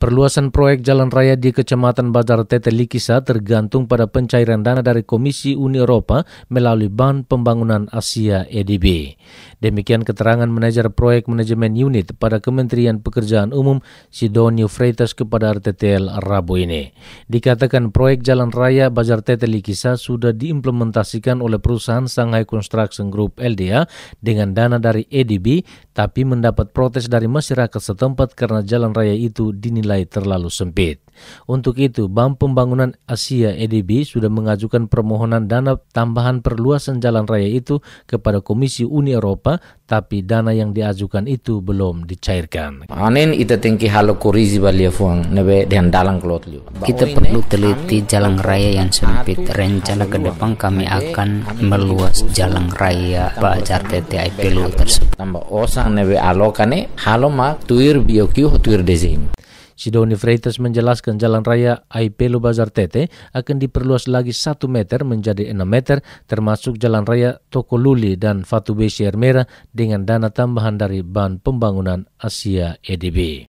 Perluasan proyek jalan raya di Kecamatan Bazar Tetelikisa tergantung pada pencairan dana dari Komisi Uni Eropa melalui Bank Pembangunan Asia EDB. Demikian keterangan manajer proyek manajemen unit pada Kementerian Pekerjaan Umum Sidonio Freitas kepada RTTL Rabu ini. Dikatakan proyek jalan raya Bazar Tetelikisa sudah diimplementasikan oleh perusahaan Shanghai Construction Group LDA dengan dana dari EDB tapi mendapat protes dari masyarakat setempat karena jalan raya itu dinilai dinilai terlalu sempit. Untuk itu, Bank Pembangunan Asia EDB sudah mengajukan permohonan dana tambahan perluasan jalan raya itu kepada Komisi Uni Eropa, tapi dana yang diajukan itu belum dicairkan. Kita perlu teliti jalan raya yang sempit. Rencana ke depan kami akan meluas jalan raya Bajar TTIP tersebut. Tambah osang nebe alokane halo mak tuir biokio tuir dezim. Sidoni Freitas menjelaskan jalan raya Aipelo Bazar Tete akan diperluas lagi 1 meter menjadi 6 meter termasuk jalan raya Tokoluli dan Fatu Besier Merah dengan dana tambahan dari Ban Pembangunan Asia EDB.